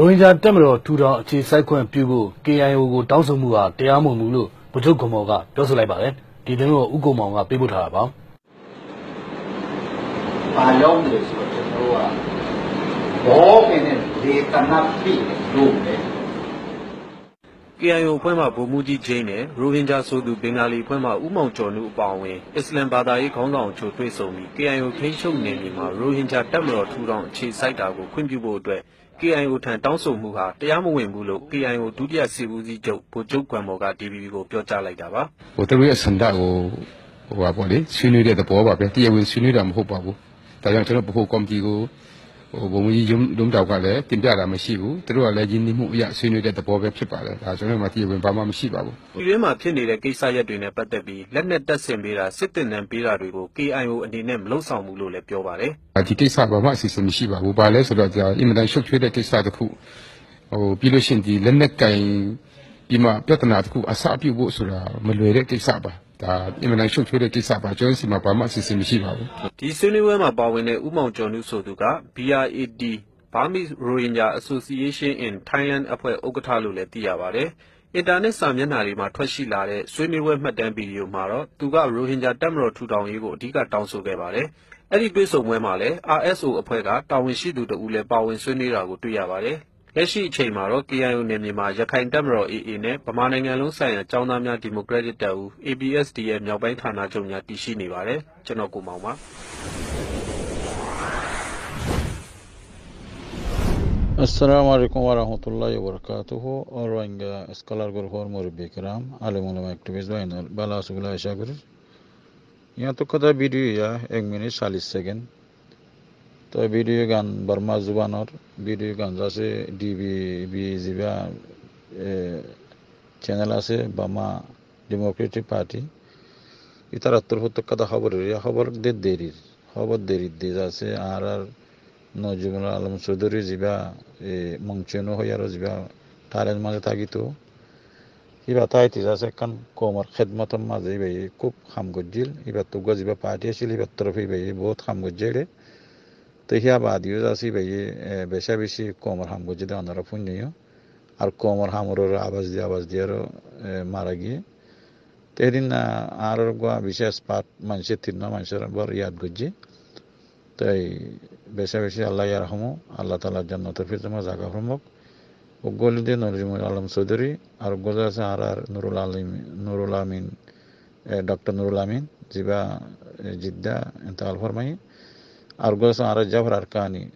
ရိုဟင်ဂျာတပ်မတော်ထူထောင်အခြေစိုက်ခွင့်ပြုဖို့ KIO ကိုတောင်းဆိုမှုဟာတရားမဝင်ဘူးလို့ဗချုပ်ကမော်ကပြောဆိုလိုက်ပါတယ်။ဒီသတင်းကိုဥက္ကုံမောင်ကပေးပို့ထားတာပါ။ဘာလုံးလဲဆိုတော့ကျွန်တော်ကဘောပင်နဲ့ဒေသနာပြည့်လို့လေ KIO အဖွဲ့မှဗိုလ်မှူးကြီးဂျိန်းနဲ့ရိုဟင်ဂျာဆိုသူဘင်္ဂါလီအဖွဲ့မှဥမောင်ကျော်နုအပါအဝင်အစ္စလမ်ဘာသာရေးခေါင်းဆောင်ချိုတွေ့ဆုံပြီး KIO ထိန်းချုပ်နယ်မြေမှာရိုဟင်ဂျာတပ်မတော်ထူထောင်အခြေစိုက်တာကိုခွင့်ပြုဖို့အတွက် KIO ထံတောင်းဆိုမှုဟာတရားမဝင်ဘူးလို့ KIO ဒုတိယစစ်ဦးစီးချုပ်ဗိုလ်ချုပ်ဂွမ်မော်က DVB ကိုပြောကြားလိုက်တာပါ။“သူတို့ရဲ့ဆန္ဒကိုဆွေးနွေးတဲ့သဘောပါပဲ။တရားဝင်ဆွေးနွေးတာမဟုတ်ပါဘူး။ဒါကြောင့်ကျနော်တို့ဗဟိုကော်မတီကိုဟိုဘုံမကြီးရုံးရုံးတောက်ကလည်းတင်ပြတာမရှိဘူးသူတို့ကလည်းရင်းနှီးမှုအရဆွေးနွေးတဲ့သဘောပဲဖြစ်ပါတယ်ဒါကျွန်တော်မှတရားဝင်ဘာမှမရှိပါဘူးပြည်တွင်းမှာဖြစ်နေတဲ့ကိစ္စရပ်တွေနဲ့ပတ်သက်ပြီးလက်နက်တပ်ဆင်ပေးတာစစ်တင်နံပေးတာတွေကို KIO အနေနဲ့မလုပ်ဆောင်ဘူးလို့လည်းပြောပါတယ်ဒီကိစ္စဘာမှအစီအစဉ်မရှိပါဘူးဘာလဲဆိုတော့အင်မတန်ရှုပ်ထွေးတဲ့ကိစ္စတစ်ခုဟိုပြီးလို့ရှိရင်ဒီလက်နက်ကင်ဒီမှာပြဿနာတစ်ခုအစပြုဖို့ဆိုတာမလွယ်တဲ့ကိစ္စပါဒါအင်မတန်ရှုပ်ထွေးတဲ့ကိစ္စပါကျွန်တော်စီမှာဘာမှအစီအစဉ်မရှိပါဘူးဒီဆွေးနွေးပွဲမှာပါဝင်တဲ့ဥမောင်ကျော်နုဆိုသူက BRAD Burmese Rohingya Association in Thailand အဖွဲ့ဥက္ကဋ္ဌလို့လည်းသိရပါတယ်အင်တာနက်စာမျက်နှာတွေမှာထွက်ရှိလာတဲ့ဆွေးနွေးပွဲမှတ်တမ်းဗီဒီယိုမှာတော့သူကရိုဟင်ဂျာတပ်မတော်ထူထောင်ရေးကိုအဓိကတောင်းဆိုခဲ့ပါတယ်။အဲ့ဒီတွေ့ဆုံပွဲမှာလည်း RSO အဖွဲ့ကတာဝန်ရှိသူတဦးလည်းပါဝင်ဆွေးနွေးတာကိုတွေ့ရပါတယ်။လက်ရှိအချိန်မှာတော့ KIO နယ်မြေမှာရခိုင်တပ်မတော် AA နဲ့ဗမာနိုင်ငံလုံးဆိုင်ရာကျောင်းသားများဒီမိုကရက်တစ်တပ်ဦး ABSDF ရဲ့မြောက်ပိုင်းဌာနချုပ်များတည်ရှိနေပါတယ်။ကျနော်ကိုမောင်ပါ။ السلام عليكم ورحمة الله وبركاته أورانجا سكالار غور هور مور بكرام علم علماء اكتبز بين بلا سبلا شاكر يا تكدا فيديو يا 1 minute 40 second তো video গান Burma জুবানর video গান আছে DB B জিবা channel আছে বামা Democratic party ইতার আত্মপ্রত্যক কথা খবর খবর দে দেরির খবর দেরির দিয়ে আছে আর আর নজিমুল আলম চৌধুরী যা এ মংচেনো হই আর যা তারের মাঝে থাকিত ইবা তাই আছে একখান কমর খেদমতর মাঝে ইবাই খুব খাম গজিল ইবার তোগা যা পার্টি আছিল ইবার তরফ ইবাই বহুত খাম গজিলে তহিয়া বা দিও যাসি বেই বেশা বেশি কোমর হামগো যদি অন্যরা ফুন নিও আর কোমর হামরোর আবাস দিয়ে আওয়াজ দিয়ে মারা গিয়ে তেহরিন আর বিশেষ পাঠ মানুষের তিন মানুষের বর ইয়াদ গুজি তাই বেশা বেশি আল্লাহ ইয়ার হমো আল্লাহ তালার জন্য তফির তোমার জাগা হমক উগলি দিয়ে নজরুল আলম চৌধুরী আর গোজা আছে আর আর নুরুল আলিম নুরুল আমিন ডক্টর নুরুল আমিন জিবা জিদ্দা এত আলফরমাই argosa ara jabr arkani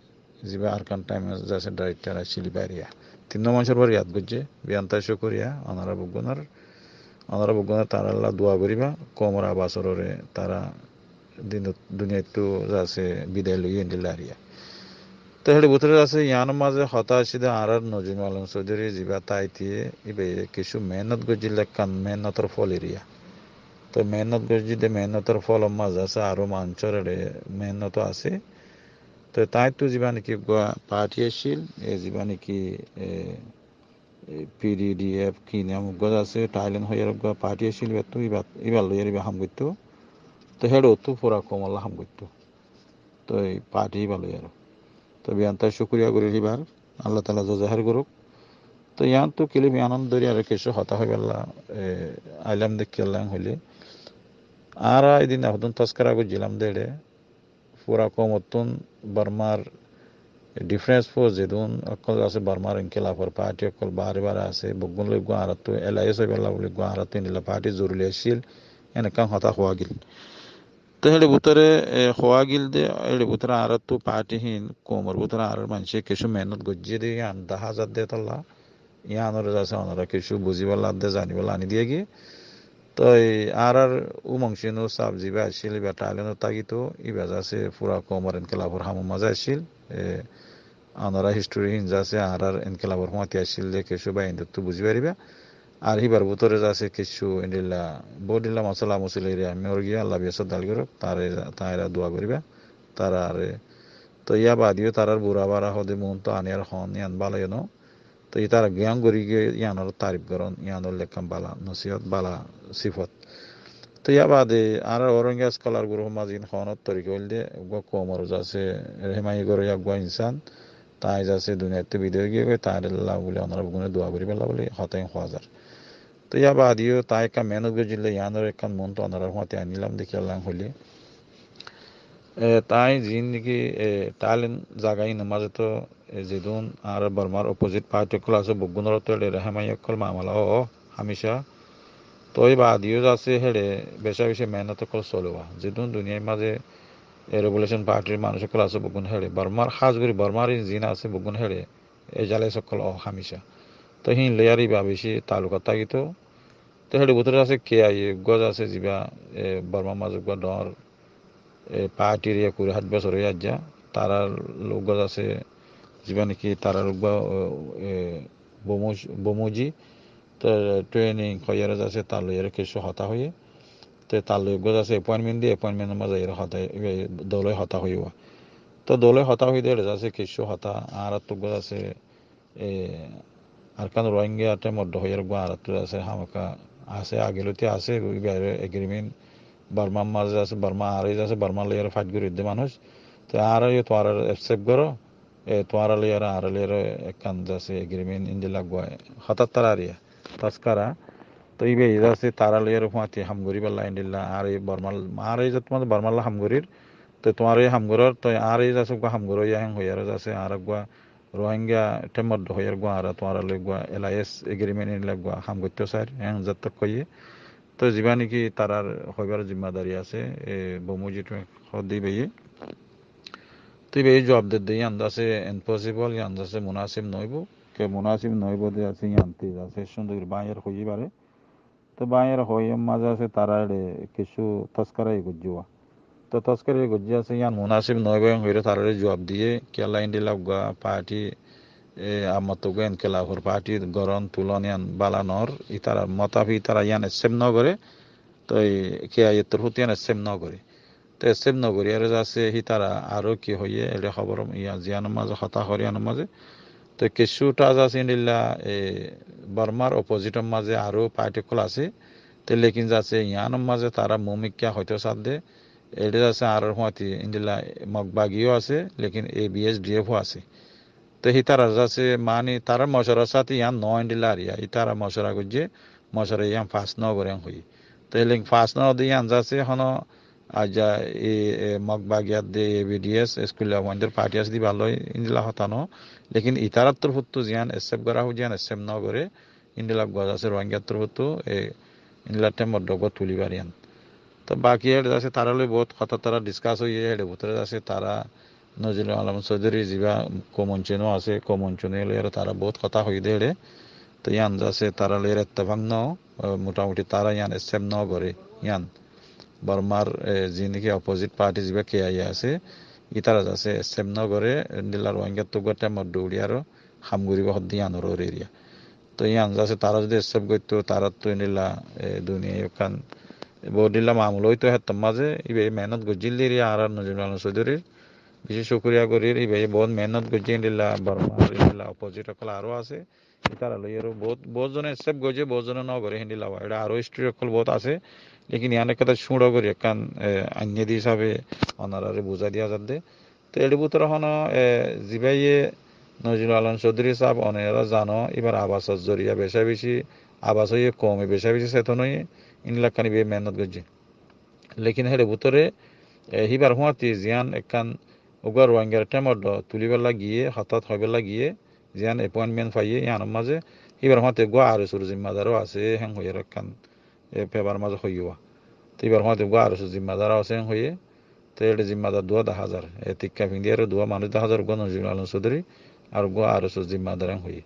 zibe arkan time zase director chili baria tinno manchor bar yad gujje bianta shukriya onara bugunar onara bugunar tara alla dua goriba komra basorore tara din dunya tu zase bidai loyen dilaria তাহলে বুতরে আছে ইয়ান মাঝে হতাশিদে আরার নজিম আলম চৌধুরী জিবা তাইতিয়ে ইবে কিছু মেহনত গজিল কান মেহনতর ফল area তো মেহনত যদি মেহনতৰ ফল মাছ আছে আৰু মাঞ্চৰে মেহনতো আছে তো তাইতো যিমান কি পাৰ্টি আছিল এই যিমান কি পি ডি ডি এফ কি নাম গজ আছে টাইলেন হৈ আৰু পাৰ্টি আছিল বেতো ইবাৰ ইবাৰ লৈ আৰু হাম গৈতো তো হেডতো পুৰা কমলা হাম গৈতো তো এই পাৰ্টি ইবাৰ লৈ আৰু তো বিয়ান তাই শুক্ৰিয়া কৰি সিবাৰ আল্লাহ তালা জজাহেৰ কৰক তো ইয়ান তো কেলে বিয়ানন দৰি আৰু কিছু হতা হৈ গেলা আইলাম দেখি আল্লাহ হলে এদিন idin ahdun taskarago jilam dede pura komottun barmar difference ফোর যেদুন অকল আছে বার্মার ইনকিলাফর পার্টি অকল বারে বারে আছে বগুন লৈ গুৱাহাটতো এল আই এছ বেলা বুলি গুৱাহাটতো নিলা পাৰ্টি জৰুৰী আছিল এনেকা হতা হোৱা গিল তো হেৰি বুটৰে হোৱা গিল দে হেৰি বুটৰে আৰতো পাৰ্টিহীন কোমৰ বুটৰে আৰৰ মানুহে কিছু মেহনত গজি দিয়ে আন দেখা যাত দে তলা ইয়ানৰ আছে অনৰা কিছু বুজিবলৈ দে জানিবলৈ আনি দিয়ে গিয়ে তই আর আর উমংসিনু সাব জিবে আসিল বেটা আলেনু তাগিতো ইবাজ আছে পুরা কোমর ইনকেলাবর হামু মাঝে আসিল আনারা হিস্টোরি হিঞ্জা আছে আর আর ইনকেলাবর হুমাতি আসিল যে কিছু বা ইন্দুত্ব বুঝি পারিবা আর হিবার ভিতরে আছে কিছু এন্ডিল্লা বডিল্লা মশলা মশলা এরিয়া মেয়র গিয়া আল্লাহ বিয়াসত দাল করব তারে তারা দোয়া করিবা তারা আর তো ইয়া বাদিও তারার বুড়া বাড়া হদে মন তো আনিয়ার হন ইয়ান বালায়নো তো তারা জ্ঞান করি গে ইয়ানোর তারিফ করন ইয়ানোর লেখা বালা নসিহত বালা সিফত তো ইয়া বাদে আর অরঙ্গা স্কলার গুরু মাজিন হনত তরিক হইল দে গো যাছে রেহমাই করে ইয়া ইনসান তাই যাছে দুনিয়াতে বিদেয় গিয়ে তাই তার আল্লাহ বলে অনার গুণে দোয়া করি পেলা বলে হতাই হওয়া যার তো ইয়া বাদিও তাই একটা মেহনত গজিলে ইয়ানোর একান মন তো অনার হতে আনিলাম দেখি আল্লাহ হলে তাই যি জিন্দগি তালিন জাগাই নামাজত জিদুন আর বর্মার অপোজিট পার্টিকুল আছে বুগুনর তৈলে রেহামাই অকল মামলা ও হামিশা তই বা আদিওজ আছে হেৰে বেশা বেশি মেহনত অকল চলোৱা জিদুন দুনিয়াৰ মাজে রেভলিউশন পাৰ্টিৰ মানুহসকল আছে বগুণ হেৰে বর্মার খাস করে বর্মার জিন আছে বগুণ হেৰে এ জালে সকল ও হামিশা তো সি লেয়ারি বা বেশি তালুকাত তাগিত তো হেড়ে ভিতরে আছে কে আই গজ আছে যা বর্মা মাজুক বা ডর পাহাটির ইয়া করে হাত বছর হয়ে যা তারার লোক আছে যেমন কি তারার লোক বমুজি তো ট্রেনিং খয়ার আছে তার লইয়ের কিছু হতা হয়ে তো তার লোক আছে এপয়েন্টমেন্ট দিয়ে এপয়েন্টমেন্টের মাঝে এর হতা দলে হতা হইয়া তো দলে হতা হয়ে দেড় আছে কিছু হতা আর তো আছে আর কান রোহিঙ্গা মধ্য হইয়ার গো আর আছে হামাকা আছে আগেলতে আছে এগ্রিমেন্ট বার্মা মাঝে আছে বার্মা আর আছে বার্মা লেয়ারে ফাইট করে দিয়ে মানুষ তো আর তোমার এফসেপ করো এ তোমার লেয়ারে আর লেয়ারে একখান আছে এগ্রিমেন্ট ইন্দি লাগোয় হঠাৎ তারা আরিয়া তাস্কারা তো ইবে আছে তারা লেয়ারে ফুঁয়াতি হামগুড়ি বা লাইন দিল্লা আর এই বার্মাল আর এই তোমার বার্মাল্লা হামগুড়ির তো তোমার এই হামগুড়ার তো আর এই আছে গা হামগুড় ইয়াং হইয়ার আছে আর গুয়া রোহিঙ্গা টেমর হইয়ার গুয়া আর তোমার গুয়া এল আই এস এগ্রিমেন্ট ইন্দি লাগোয়া হামগুড়িও স্যার হ্যাঁ যাত্রা কইয়ে তো যিবা নেকি তারার হইবার জিম্মাদারি আছে বমুজি সদি বেয়ে তো এই জবাব দে দিয়ে আন্দাজে ইম্পসিবল ইয়া আন্দাজে মুনাসিব নইব কে মুনাসিব নইব দে আছে ইয়ান্তি আছে সুন্দর বায়ের হই পারে তো বায়ের হই মাঝে আছে তারার কিছু তস্করাই গুজুয়া তো তস্করাই গুজি আছে ইয়ান মুনাসিব নইব হইরে তারারে জবাব দিয়ে কে লাইন দিলা party amma tugen kelafur parti goron tulon yan balanor itara matafi itara yan sem nogore তো কেয়া ইয়তর হুতিয়ান সেম নগরী তো সেম নগরী আর আছে হিতারা আরো কি হইয়ে এলে খবর ইয়া জিয়ান মাঝে হতা হরিয়ান মাঝে তো কিছু টাজ আছে ইন্ডিল্লা এ বর্মার অপোজিট মাঝে আরো পার্টিকুল আছে তো লেকিন যাচ্ছে ইয়ান মাঝে তারা মমিকা হয়তো সাথ দে এটা আছে আর হওয়াতে ইন্ডিল্লা মগবাগিও আছে লেকিন এ বিএস ডিএফও আছে তো হিতারা যাচ্ছে মানে তারা মশরা সাথে ইয়ান নয় ডিলা আরিয়া হিতারা মশরা করছে মশরা ইয়ান ফাঁস ন করে হই তো এলিং ফাঁস ন দিয়ে ইয়ান যাচ্ছে হন আজ এ বাগিয়াত দে এ বিডিএস স্কুল আমাদের পার্টি আসি ভালো ইন্দিলা হতানো লেকিন ইতারাত্তর হত্তু জিয়ান এসেপ করা হুজ জিয়ান এসেপ ন করে ইন্দিলা গজ আছে রোহিঙ্গিয়াত্তর হত্তু এ ইন্দিলা টেম্বর ডগ তুলিবার ইয়ান তো বাকি হেড আছে তারা বহুত কথা তারা ডিসকাস হইয়ে হেডে ভুতরে আছে তারা নজরুল আলম চৌধুরী যিবা কমঞ্চনো আছে কমঞ্চনে আৰু তাৰা বহুত কথা হই দেড়ে তো ইয়ান যাচ্ছে তারা লের ন মোটামুটি তাৰা ইয়ান এসেম ন করে ইয়ান যি নেকি অপজিট পাৰ্টি যিবা কে আই আছে ইতারা যাচ্ছে এসেম ন করে নীলার ওয়াঙ্গার তো গোটে মদ্দু উড়িয়ারও হামগুড়ি বহত ইয়ান রোর এৰিয়া তো ইয়ান যাচ্ছে তাৰা যদি এসেম করতো তারা তো নীলা দুনিয়া কান বৰ দিলা হইতো হেতাম মাজে ইবে মেহনত গজিল আর নজরুল আলম চৌধুরীর বেশি শুক্রিয়া করি এইভাবে বহুত মেহনত করছে ইন্ডিল্লা বর্মা ইন্ডিল্লা অপোজিট সকল আরো আছে তারা লই আর বহুত বহুতজনে সেভ গজে বহুতজনে ন করে হিন্দি লাভ এটা আরো স্ট্রিক সকল বহুত আছে লেকিন ইয়ান কথা শুঁড়ো করি একান দি হিসাবে অনারারে বুঝা দিয়া যাতে তো এটি বুতর হন জিবাইয়ে নজরুল আলম চৌধুরী সাহেব অনেরা জানো এবার আবাসর জরিয়া বেশা বেশি আবাস হয়ে কমে বেশা বেশি সেতন হইয়ে ইনলাকানি বিয়ে মেহনত করছে লেকিন হেড়ে বুতরে হিবার হুঁয়াতি জিয়ান একান ওগা রোয়াঙ্গার টেমর তুলিবেলা গিয়ে হাতাত হবেলা গিয়ে যেন এপয়েন্টমেন্ট পাইয়ে ইয়ানোর মাঝে এবার হতে গো আর সুর জিম্মাদারও আছে হ্যাং হয়ে রাখান পেবার মাঝে হইয়া তো এবার হতে গো আর সুর জিম্মাদারও আছে হ্যাং হয়ে তো এটা জিম্মাদার দুয়া দা হাজার এ তিক্কা ভিন্দিয়ারও দুয়া মানুষ দা হাজার গো নজিবুল আলম চৌধুরী আর গো আর সুর জিম্মাদার হইয়ে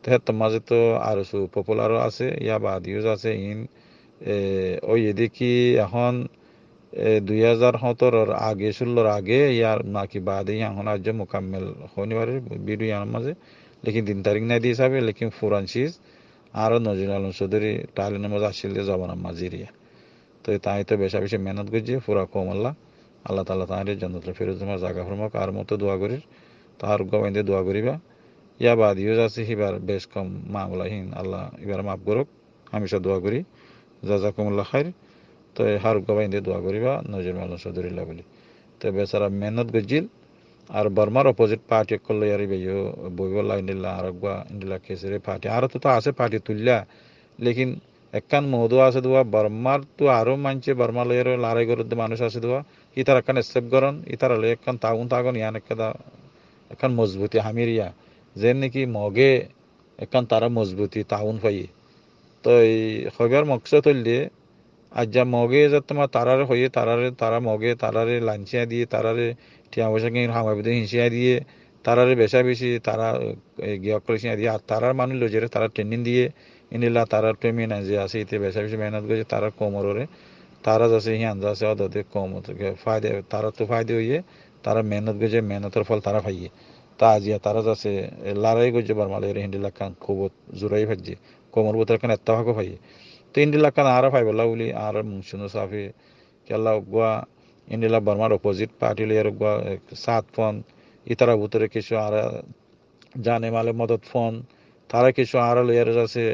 তো হ্যাঁ মাঝে তো আর সু পপুলারও আছে ইয়া বা আদিউজ আছে ইন ওই এদিকে এখন দুই হাজার সতেরোর আগে ষোলোর আগে ইয়ার নাকি বাদে এখন আজ মোকাম্মেল শনিবারের ভিডিও ইয়ার মাঝে লেকিন তিন তারিখ নাই দিয়ে চাবে লেকিন ফুরান চিজ আরও নজরুল আলম চৌধুরী তালিনের মাঝে আসছিল জবানা মাজিরিয়া তো তাই তো বেশা বেশি মেহনত করছে ফুরা কমল্লা আল্লাহ তালা তাহার জন্নতলে ফেরত তোমার জাগা ফরমক আর মতো দোয়া করির তাহার গোবাইন্দে দোয়া করিবা ইয়া বাদ ইউজ আছে সিবার বেশ কম মামলাহীন আল্লাহ এবার মাফ করুক আমি সব দোয়া করি কমল্লা খাই তো হারুকা বাইন্দে দোয়া করিবা নজির মাল সদুরিল্লাহ বলি তো বেচারা মেহনত গজিল আর বর্মার অপোজিট পার্টি একল ইয়ারি বেয়ো বইব লাইনিল্লা আর একবা ইন্ডিলা কেসরে পার্টি আর তো আছে পার্টি তুললা লেকিন একখান মহদু আছে দোয়া বর্মার তো আরো মানছে বর্মা লয়ের লারাই গরুদ মানুষ আছে দোয়া ইতার একখান স্টেপ গরন ইতার লয় একখান তাগুন তাগুন ইয়ান একটা একখান মজবুতি হামিরিয়া যে নাকি মগে একখান তারা মজবুতি তাউন পাই তো এই খবর মকসদ হইলে আর যা মগে যা তোমার তারার হয়ে তারারে তারা মগে তারারে লাঞ্চিয়া দিয়ে তারারে বসে পয়সা কিনে ভিতরে হিঁসিয়া দিয়ে তারারে বেশা বেশি তারা গিয়া করেছিয়া দিয়ে আর তারার মানুষ লোজেরে তারা ট্রেনিং দিয়ে এনেলা তারার প্রেমে না যে আছে এতে বেশা বেশি মেহনত করেছে তারা কোমরে তারা যাচ্ছে হিয়ান যাচ্ছে অদতে কম ফায়দে তারা তো ফায়দে হইয়ে তারা মেহনত গেছে মেহনতের ফল তারা ফাইয়ে তা আজিয়া তারা যাচ্ছে লারাই গজে বারমালে হিন্দি কান খুব জোরাই ফাইছে কোমর বোতার এখানে এত ভাগও ফাইয়ে ಇಂಡಿಲ್ಲ ಕನ ಆರ ಫೈಬಲ್ಲ ಉಲಿ ಆರ ಮುಂಚೂನು ಸಾಫಿ ಎಲ್ಲ ಒಗ್ಗುವ ಇಂಡಿಲ್ಲ ಬರ್ಮಾರ್ ಅಪೋಸಿಟ್ ಪಾರ್ಟಿಲಿ ಒಗ್ಗುವ ಸಾತ್ ಫೋನ್ ফোন ಥರ ಭೂತರೆ কিছু আর জানে মালে মদত ফোন তারা কিছু আর লেয়ার আছে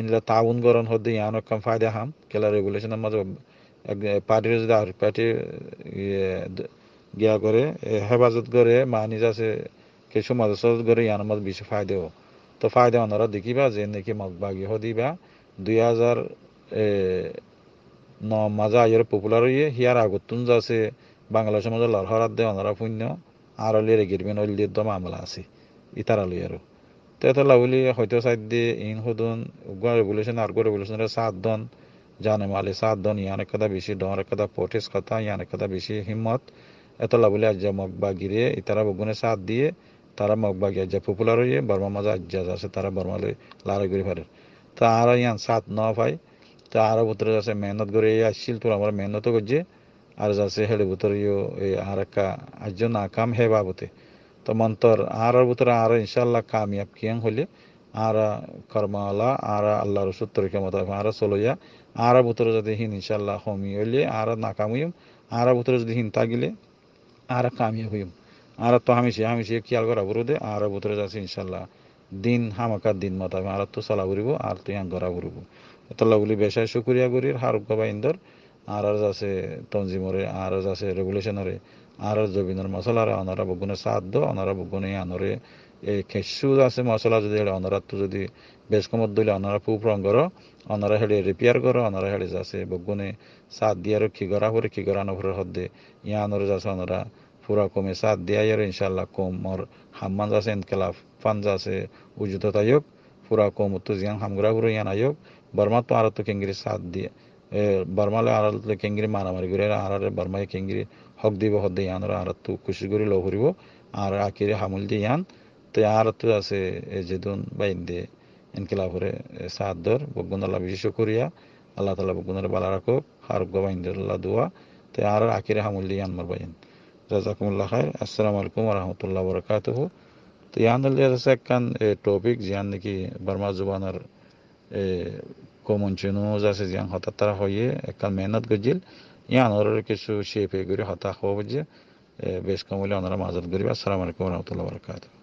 ইনলে তাউন গরণ হদ্দি ইয়ান কম ফায়দা হাম কেলা রেগুলেশনের মাঝে পার্টির যদি আর পার্টি গিয়া করে হেফাজত করে মানি যাচ্ছে কিছু মাদ্রাসা করে ইয়ান মাঝে বেশি ফায়দাও তো ফায়দা অনারা দেখিবা যে নাকি মগবাগি হদিবা দুই হাজার ন মাজা আইয়ের পপুলার হইয়ে হিয়ার আগতুন যাছে বাংলা সমাজের লড়হরাত দে অনারা পুণ্য আর অলিয়ে এগ্রিমেন্ট অলিয়ে দম আমলা আছে ইতারা লই আর তেতলা বলি হয়তো সাইড দিয়ে ইন হদন উগুয়া রেভলিউশন আর্গো রেভলিউশনের সাত দন জানে মালে সাত দন ইয়ান একদা বেশি ডর একদা পটেস কথা ইয়ান একদা বেশি হিম্মত এতলা বলি আজ্জা মগবা গিরে ইতারা বগুনে সাত দিয়ে তারা মগবা গিয়ে আজ্জা পপুলার হইয়ে বর্মা মাজা আজ্জা আছে তারা বর্মালে লড়াই করে ফেরেন તો આરો અહીંયા સાથ ન અપાય તો આરો પુત્ર જશે મહેનત করে এই আসছিল তোর আমরা মেহনতও করছে আর যাচ্ছে হেলে ভিতর এই আর একটা আর জন্য কাম হে বাবতে তো মন্তর আর ভিতরে আর ইনশাল্লাহ কামিয়াব কিয়াং হলে আর কর্মওয়ালা আর আল্লাহ রসুল তরিকা মতো আর চলইয়া আর ভিতরে যদি হিন ইনশাল্লাহ হমি হইলে আর নাকাম হইম আর ভিতরে যদি হিন তাগিলে আর কামিয়াব হইম আর তো হামিশে হামিশে খেয়াল করা দে আর ভিতরে যাচ্ছে ইনশাল্লাহ দিন হামাকার দিন মত আমি আর তো চলা ঘুরিব আর তুই গড়া ঘুরিব তলা বলি বেশায় শুকুরিয়া গরির হারুক বাবা ইন্দর আর আর আছে তঞ্জিমরে আর আর আছে রেগুলেশনরে আর আর জবিনর মশলারা অনারা বগুনে সাধ্য অনারা বগুনে আনরে এই খেসু আছে মশলা যদি অনারা তো যদি বেশ কমত দিলে অনারা পুপ রং কর অনারা হেলে রিপেয়ার কর অনারা হেলে যাচ্ছে বগুনে সাত দিয়ে আর কি গড়া করে কি গড়ানো ভরে হদ্দে ইয়ানরে যাচ্ছে অনারা পুরা কমে সাত দিয়ায়ের ইনশাল্লাহ কম মর হাম্মাজ আছে ইনকালাফ ফানজ আছে উজুতত আয়োগ পুরা কম উত্তর জিয়াং হামগ্রা গুরু ইয়ান আয়োগ বর্মা তো আরত কেঙ্গিরি সাত দিয়ে বর্মালে আড়ালত কেঙ্গিরি মারামারি করে আড়ালে বর্মায় কেঙ্গিরি হক দিব হদ দিয়ে ইয়ানরা আড়াত কুশি করে লহরিব আর আকিরে হামুল দিয়ে ইয়ান তো আড়াত আছে এ জেদুন বাইন দিয়ে ইনকালাফ করে সাত দর বগুন্দাল্লাহ বিশেষ করিয়া আল্লাহ তালা বগুন্দার বালা রাখুক হারুক গবাইন্দুল্লাহ দোয়া তো আর আকিরে হামুল দিয়ে ইয়ান মর বাইন جزاکم اللہ خیر السلام علیکم ورحمۃ اللہ وبرکاتہ تو یہاں رسکن ٹاپک زیان کی برما زبان اور کومن چنو جیسے زیان ہوتا طرح ہوئیے کل محنت گجل یہاں اور کسو شیپ گری ہوتا ہو بجے بیس کم بولے انہوں معذرت گری السلام علیکم ورحمۃ اللہ وبرکاتہ